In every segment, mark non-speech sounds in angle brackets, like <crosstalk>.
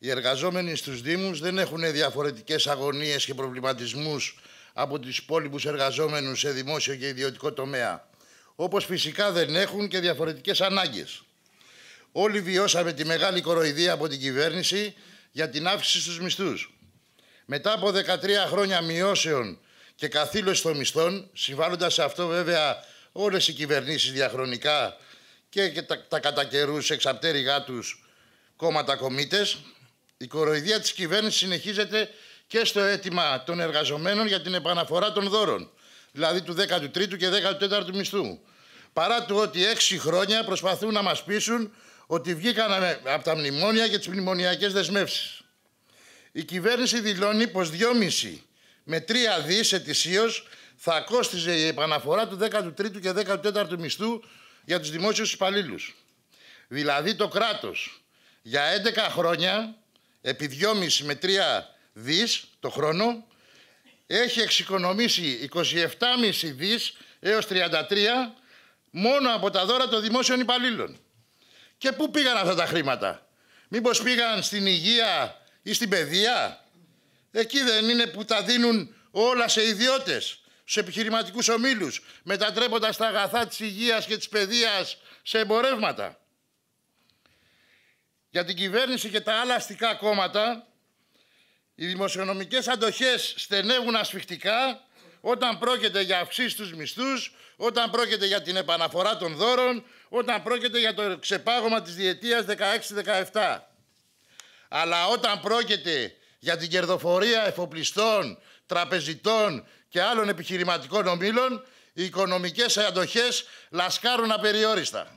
Οι εργαζόμενοι στους Δήμους δεν έχουν διαφορετικές αγωνίες και προβληματισμούς από τους υπόλοιπους εργαζόμενους σε δημόσιο και ιδιωτικό τομέα, όπως φυσικά δεν έχουν και διαφορετικές ανάγκες. Όλοι βιώσαμε τη μεγάλη κοροϊδία από την κυβέρνηση για την αύξηση στους μισθούς. Μετά από 13 χρόνια μειώσεων και καθήλωση των μισθών, συμβάλλοντας σε αυτό βέβαια όλες οι κυβερνήσεις διαχρονικά και τα, τα κατά καιρούς εξαπτέρυγά κόμματα κομίτες, η κοροϊδία της κυβέρνησης συνεχίζεται και στο αίτημα των εργαζομένων για την επαναφορά των δώρων, δηλαδή του 13ου και 14ου μισθού. Παρά το ότι έξι χρόνια προσπαθούν να μας πείσουν ότι βγήκαν από τα μνημόνια και τις μνημονιακές δεσμεύσεις. Η κυβέρνηση δηλώνει πως 2,5 με 3 δις ετησίως θα κόστιζε η επαναφορά του 13ου και 14ου μισθού για τους δημόσιους υπαλλήλους. Δηλαδή το κράτος για 11 χρόνια επί 2,5 με 3 δις το χρόνο, έχει εξοικονομήσει 27,5 δις έως 33 μόνο από τα δώρα των δημόσιων υπαλλήλων. Και πού πήγαν αυτά τα χρήματα. Μήπως πήγαν στην υγεία ή στην παιδεία. Εκεί δεν είναι που τα δίνουν όλα σε ιδιώτες, σε επιχειρηματικούς ομίλους, μετατρέποντας τα αγαθά της υγείας και της παιδείας σε εμπορεύματα για την κυβέρνηση και τα άλλα αστικά κόμματα, οι δημοσιονομικές αντοχές στενεύουν ασφιχτικά όταν πρόκειται για αυξήσεις στους μισθούς, όταν πρόκειται για την επαναφορά των δώρων, όταν πρόκειται για το ξεπάγωμα της διετίας 16-17. Αλλά όταν πρόκειται για την κερδοφορία εφοπλιστών, τραπεζιτών και άλλων επιχειρηματικών ομήλων, οι οικονομικές αντοχές λασκάρουν απεριόριστα.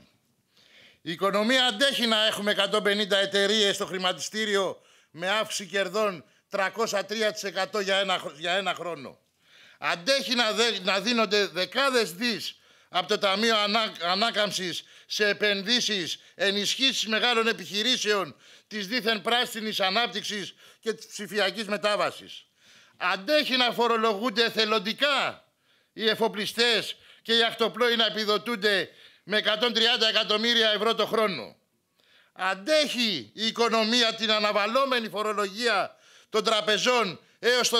Η οικονομία αντέχει να έχουμε 150 εταιρείες στο χρηματιστήριο με αύξηση κερδών 303% για ένα, για χρόνο. Αντέχει να, να δίνονται δεκάδες δις από το Ταμείο Ανά, Ανάκαμψης σε επενδύσεις, ενισχύσεις μεγάλων επιχειρήσεων, της δίθεν πράσινης ανάπτυξης και της ψηφιακής μετάβασης. Αντέχει να φορολογούνται εθελοντικά οι εφοπλιστές και οι ακτοπλώοι να επιδοτούνται με 130 εκατομμύρια ευρώ το χρόνο. Αντέχει η οικονομία την αναβαλόμενη φορολογία των τραπεζών έως το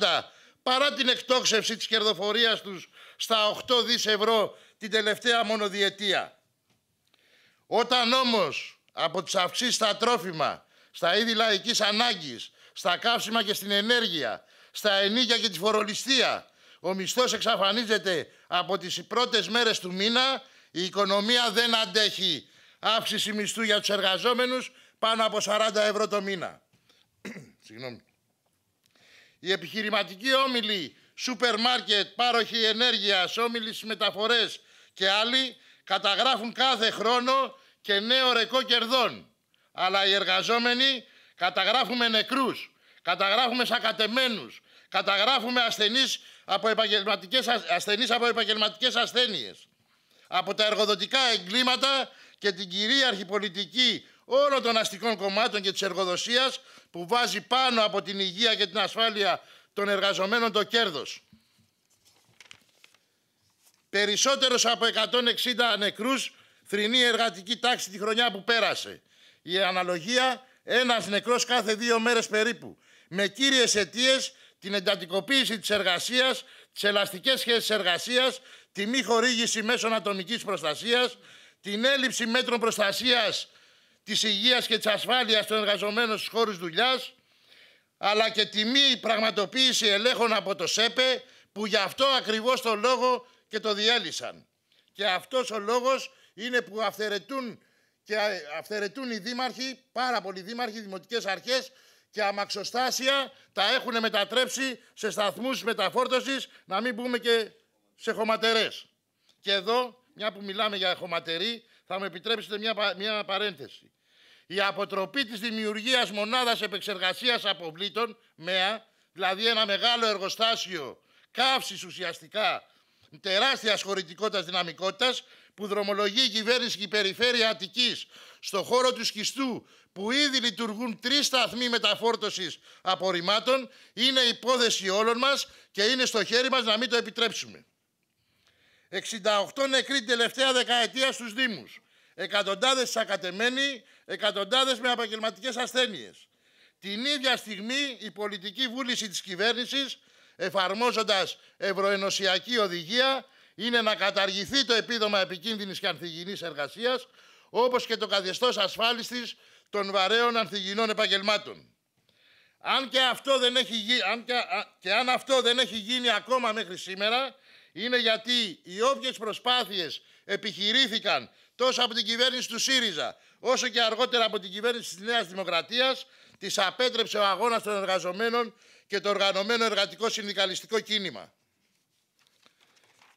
2040 παρά την εκτόξευση της κερδοφορίας τους στα 8 δις ευρώ την τελευταία μόνο διετία. Όταν όμως από τις αυξήσεις στα τρόφιμα, στα είδη λαϊκής ανάγκης, στα καύσιμα και στην ενέργεια, στα ενίκια και τη φορολιστία, ο μισθός εξαφανίζεται από τις πρώτες μέρες του μήνα, η οικονομία δεν αντέχει. Αύξηση μισθού για τους εργαζόμενους πάνω από 40 ευρώ το μήνα. <clears throat> Συγγνώμη. Οι επιχειρηματικοί όμιλοι, σούπερ μάρκετ, πάροχοι ενέργειας, όμιλοι στις μεταφορές και άλλοι καταγράφουν κάθε χρόνο και νέο ρεκό κερδών. Αλλά οι εργαζόμενοι καταγράφουμε νεκρούς Καταγράφουμε σακατεμένους. Καταγράφουμε ασθενείς από επαγγελματικές, ασθενείς από επαγγελματικές ασθένειες. Από τα εργοδοτικά εγκλήματα και την κυρίαρχη πολιτική όλων των αστικών κομμάτων και της εργοδοσίας που βάζει πάνω από την υγεία και την ασφάλεια των εργαζομένων το κέρδος. Περισσότερος από 160 νεκρούς θρηνεί εργατική τάξη τη χρονιά που πέρασε. Η αναλογία ένας νεκρός κάθε δύο μέρες περίπου με κύριες αιτίες την εντατικοποίηση της εργασίας, τις ελαστικές σχέσεις εργασίας, τη μη χορήγηση μέσων ατομικής προστασίας, την έλλειψη μέτρων προστασίας της υγείας και της ασφάλειας των εργαζομένων στους χώρους δουλειάς, αλλά και τη μη πραγματοποίηση ελέγχων από το ΣΕΠΕ, που γι' αυτό ακριβώς το λόγο και το διέλυσαν. Και αυτός ο λόγος είναι που αυθαιρετούν, και οι δήμαρχοι, πάρα πολλοί δήμαρχοι, δημοτικές αρχές, και αμαξοστάσια τα έχουν μετατρέψει σε σταθμούς μεταφόρτωσης, να μην πούμε και σε χωματερές. Και εδώ, μια που μιλάμε για χωματερή, θα μου επιτρέψετε μια, μια παρένθεση. Η αποτροπή της δημιουργίας μονάδας επεξεργασίας αποβλήτων, ΜΕΑ, δηλαδή ένα μεγάλο εργοστάσιο καύσης ουσιαστικά τεράστιας χωρητικότητας δυναμικότητας, που δρομολογεί η κυβέρνηση και η περιφέρεια Αττικής στο χώρο του Σκιστού που ήδη λειτουργούν τρεις σταθμοί μεταφόρτωσης απορριμμάτων είναι υπόθεση όλων μας και είναι στο χέρι μας να μην το επιτρέψουμε. 68 νεκροί τελευταία δεκαετία στους Δήμους. Εκατοντάδες σακατεμένοι, εκατοντάδες με επαγγελματικές ασθένειες. Την ίδια στιγμή η πολιτική βούληση της κυβέρνησης εφαρμόζοντας ευρωενωσιακή οδηγία είναι να καταργηθεί το επίδομα επικίνδυνης και ανθυγινής εργασίας, όπως και το καθεστώς ασφάλιστη των βαρέων ανθυγινών επαγγελμάτων. Αν και, αυτό δεν έχει αν και... και αν αυτό δεν έχει γίνει ακόμα μέχρι σήμερα, είναι γιατί οι όποιες προσπάθειες επιχειρήθηκαν τόσο από την κυβέρνηση του ΣΥΡΙΖΑ, όσο και αργότερα από την κυβέρνηση της Νέας Δημοκρατίας, τις απέτρεψε ο αγώνας των εργαζομένων και το οργανωμένο εργατικό συνδικαλιστικό κίνημα.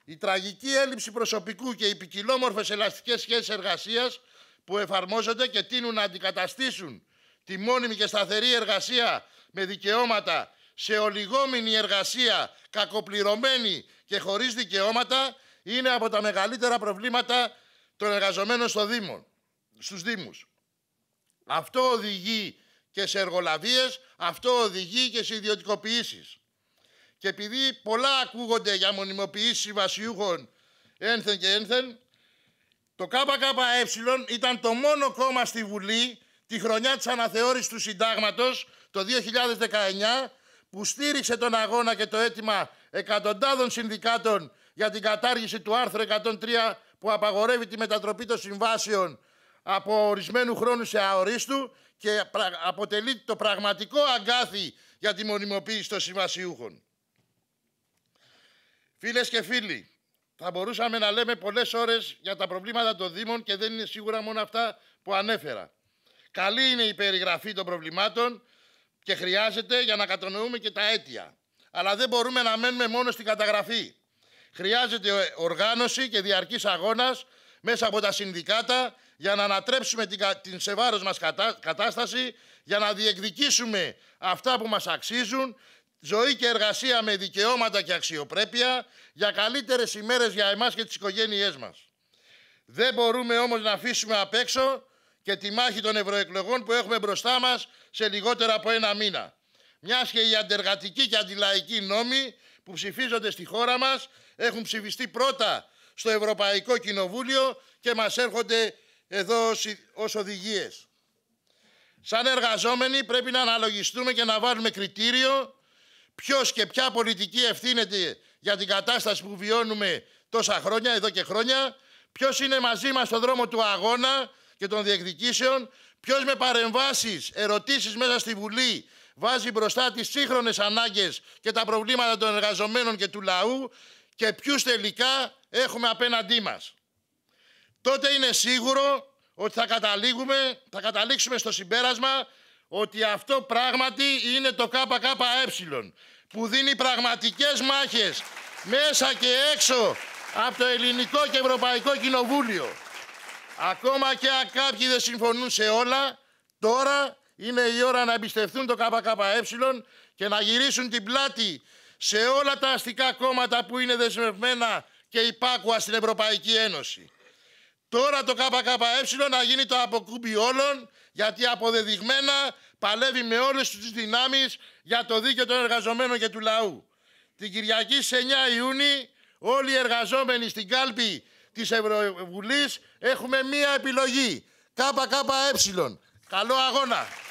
Η τραγική έλλειψη προσωπικού και οι ποικιλόμορφες ελαστικές σχέσεις εργασίας που εφαρμόζονται και τείνουν να αντικαταστήσουν τη μόνιμη και σταθερή εργασία με δικαιώματα σε ολιγόμενη εργασία, κακοπληρωμένη και χωρίς δικαιώματα, είναι από τα μεγαλύτερα προβλήματα των εργαζομένων στο Δήμο, στους Δήμους. Αυτό οδηγεί και σε εργολαβίες, αυτό οδηγεί και σε ιδιωτικοποιήσεις. Και επειδή πολλά ακούγονται για μονιμοποίηση βασιούχων ένθεν και ένθεν, το ΚΚΕ ήταν το μόνο κόμμα στη Βουλή τη χρονιά της αναθεώρησης του συντάγματος το 2019 που στήριξε τον αγώνα και το αίτημα εκατοντάδων συνδικάτων για την κατάργηση του άρθρου 103 που απαγορεύει τη μετατροπή των συμβάσεων από ορισμένου χρόνου σε αορίστου και αποτελεί το πραγματικό αγκάθι για τη μονιμοποίηση των συμβασιούχων. Φίλες και φίλοι, θα μπορούσαμε να λέμε πολλές ώρες για τα προβλήματα των Δήμων και δεν είναι σίγουρα μόνο αυτά που ανέφερα. Καλή είναι η περιγραφή των προβλημάτων και χρειάζεται για να κατανοούμε και τα αίτια. Αλλά δεν μπορούμε να μένουμε μόνο στην καταγραφή. Χρειάζεται οργάνωση και διαρκής αγώνας μέσα από τα συνδικάτα για να ανατρέψουμε την σε βάρος μας κατάσταση, για να διεκδικήσουμε αυτά που μας αξίζουν, ζωή και εργασία με δικαιώματα και αξιοπρέπεια για καλύτερες ημέρες για εμάς και τις οικογένειές μας. Δεν μπορούμε όμως να αφήσουμε απ' έξω και τη μάχη των ευρωεκλογών που έχουμε μπροστά μας σε λιγότερα από ένα μήνα. Μιας και οι αντεργατικοί και αντιλαϊκοί νόμοι που ψηφίζονται στη χώρα μας έχουν ψηφιστεί πρώτα στο Ευρωπαϊκό Κοινοβούλιο και μας έρχονται εδώ ως οδηγίες. Σαν εργαζόμενοι πρέπει να αναλογιστούμε και να βάλουμε κριτήριο ποιος και ποια πολιτική ευθύνεται για την κατάσταση που βιώνουμε τόσα χρόνια, εδώ και χρόνια, ποιος είναι μαζί μας στον δρόμο του αγώνα και των διεκδικήσεων, ποιος με παρεμβάσεις, ερωτήσεις μέσα στη Βουλή βάζει μπροστά τις σύγχρονες ανάγκες και τα προβλήματα των εργαζομένων και του λαού και ποιους τελικά έχουμε απέναντί μας. Τότε είναι σίγουρο ότι θα, καταλήγουμε, θα καταλήξουμε στο συμπέρασμα ότι αυτό πράγματι είναι το ΚΚΕ που δίνει πραγματικές μάχες μέσα και έξω από το Ελληνικό και Ευρωπαϊκό Κοινοβούλιο. Ακόμα και αν κάποιοι δεν συμφωνούν σε όλα, τώρα είναι η ώρα να εμπιστευτούν το ΚΚΕ και να γυρίσουν την πλάτη σε όλα τα αστικά κόμματα που είναι δεσμευμένα και υπάκουα στην Ευρωπαϊκή Ένωση. Τώρα το ΚΚΕ να γίνει το αποκούμπι όλων γιατί αποδεδειγμένα παλεύει με όλες τις δυνάμεις για το δίκαιο των εργαζομένων και του λαού. Την Κυριακή 9 Ιούνιου όλοι οι εργαζόμενοι στην κάλπη της Ευρωβουλής έχουμε μία επιλογή. ΚΚΕ. Καλό αγώνα!